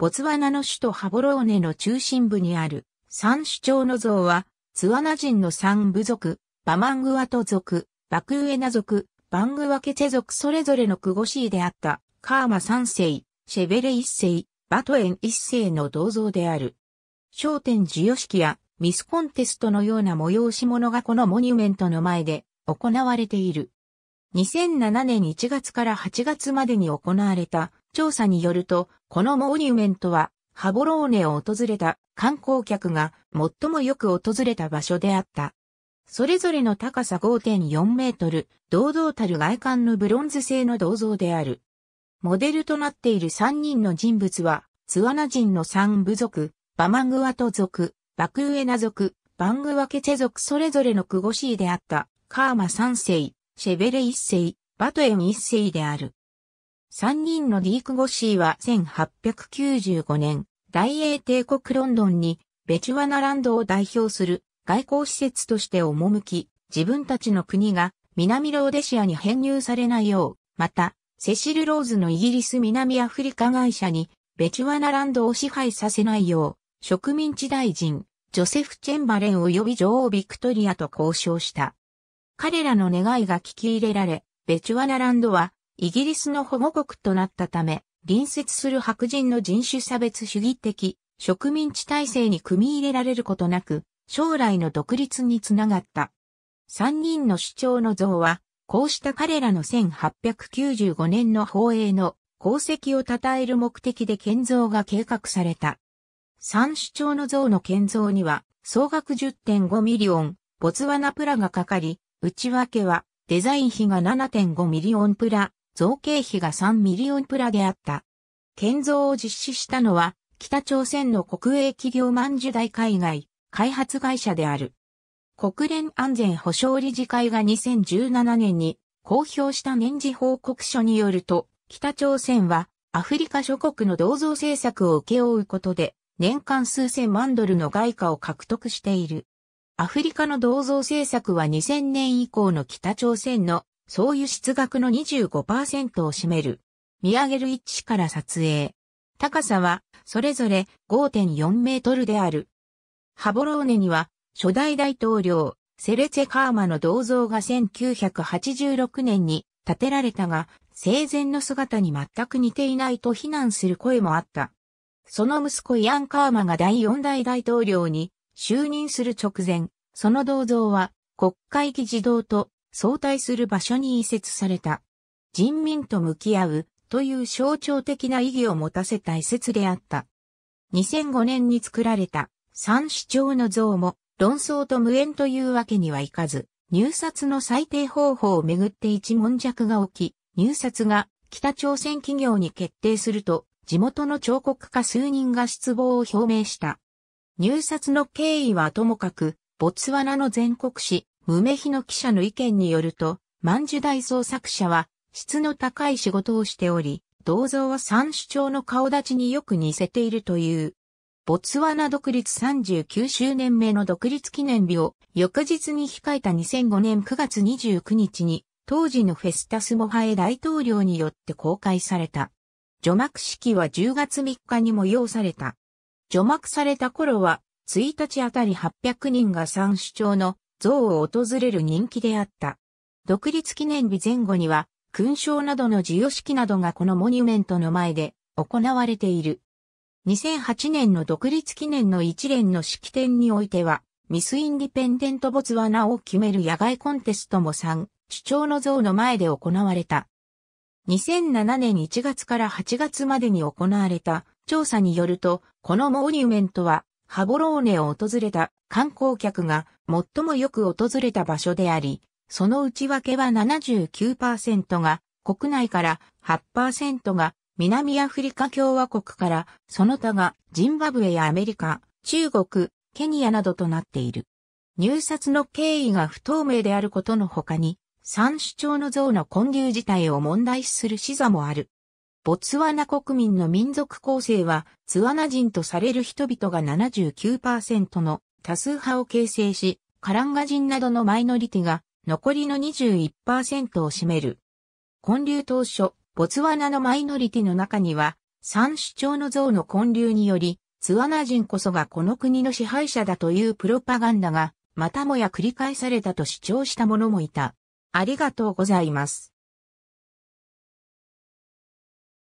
ボツワナの首都ハボローネの中心部にある三首長の像は、ツワナ人の三部族、バマングワト族、バクウエナ族、バングワケチェ族それぞれのクゴシーであった、カーマ三世、シェベレ一世、バトエン一世の銅像である。商店授与式やミスコンテストのような催し物がこのモニュメントの前で行われている。2007年1月から8月までに行われた調査によると、このモーニュメントは、ハボローネを訪れた観光客が最もよく訪れた場所であった。それぞれの高さ5.4メートル、堂々たる外観のブロンズ製の銅像である。モデルとなっている3人の人物は、ツアナ人の3部族、バマングワト族、バクウエナ族、バングワケチェ族それぞれのクゴシーであった、カーマ3世、シェベレ1世、バトエン1世である。三人のディーク・ゴッシーは1895年、大英帝国ロンドンにベチュワナランドを代表する外交施設として赴き、自分たちの国が南ローデシアに編入されないよう、また、セシル・ローズのイギリス南アフリカ会社にベチュワナランドを支配させないよう、植民地大臣、ジョセフ・チェンバレン及び女王ビクトリアと交渉した。彼らの願いが聞き入れられ、ベチュワナランドはイギリスの保護国となったため、隣接する白人の人種差別主義的植民地体制に組み入れられることなく、将来の独立につながった。三人の主張の像は、こうした彼らの1895年の放映の功績を称える目的で建造が計画された。三主張の像の建造には、総額10.5ミリオン、ボツワナプラがかかり、内訳は、デザイン費が7.5ミリオンプラ、造形費が3ミリオンプラであった。建造を実施したのは、北朝鮮の国営企業万寿大海外開発会社である。国連安全保障理事会が2017年に公表した年次報告書によると、北朝鮮はアフリカ諸国の銅像政策を請け負うことで、年間数千万ドルの外貨を獲得している。アフリカの銅像政策は2000年以降の北朝鮮の総輸出額の25%を占める。見上げる位置から撮影。高さはそれぞれ5.4メートルである。ハボローネには初代大統領セレチェ・カーマの銅像が1986年に建てられたが生前の姿に全く似ていないと非難する声もあった。その息子イアン・カーマが第四代大統領に就任する直前、その銅像は国会議事堂と相対する場所に移設された。人民と向き合うという象徴的な意義を持たせた移設であった。2005年に作られた三市長の像も論争と無縁というわけにはいかず、入札の最低方法をめぐって一文弱が起き、入札が北朝鮮企業に決定すると、地元の彫刻家数人が失望を表明した。入札の経緯はともかく、ボツワナの全国紙、梅日の記者の意見によると、万寿大創作者は質の高い仕事をしており、銅像は三首長の顔立ちによく似せているという。ボツワナ独立39周年目の独立記念日を翌日に控えた2005年9月29日に当時のフェスタスモハエ大統領によって公開された。除幕式は10月3日にも要された。除幕された頃は1日あたり800人が三首長の像を訪れる人気であった。独立記念日前後には、勲章などの授与式などがこのモニュメントの前で行われている。2008年の独立記念の一連の式典においては、ミスインディペンデントボツワナを決める野外コンテストも3、主張の像の前で行われた。2007年1月から8月までに行われた調査によると、このモニュメントはハボローネを訪れた観光客が最もよく訪れた場所であり、その内訳は79%が国内から8%が南アフリカ共和国からその他がジンバブエやアメリカ、中国、ケニアなどとなっている。入札の経緯が不透明であることの他に、三主張の像の混流自体を問題視する視座もある。ボツワナ国民の民族構成は、ツワナ人とされる人々が79%の多数派を形成し、カランガ人などのマイノリティが残りの21%を占める。混流当初、ボツワナのマイノリティの中には、三主張の像の混流により、ツワナ人こそがこの国の支配者だというプロパガンダが、またもや繰り返されたと主張した者もいた。ありがとうございます。